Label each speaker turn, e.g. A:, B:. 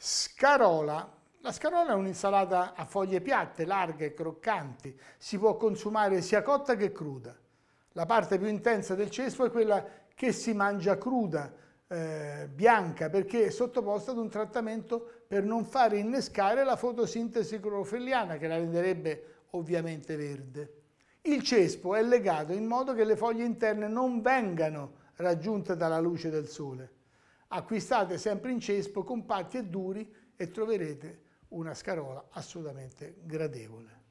A: Scarola. La scarola è un'insalata a foglie piatte, larghe e croccanti. Si può consumare sia cotta che cruda. La parte più intensa del cespo è quella che si mangia cruda, eh, bianca, perché è sottoposta ad un trattamento per non fare innescare la fotosintesi clorofilliana, che la renderebbe ovviamente verde. Il cespo è legato in modo che le foglie interne non vengano raggiunte dalla luce del sole acquistate sempre in cespo, compatti e duri e troverete una scarola assolutamente gradevole.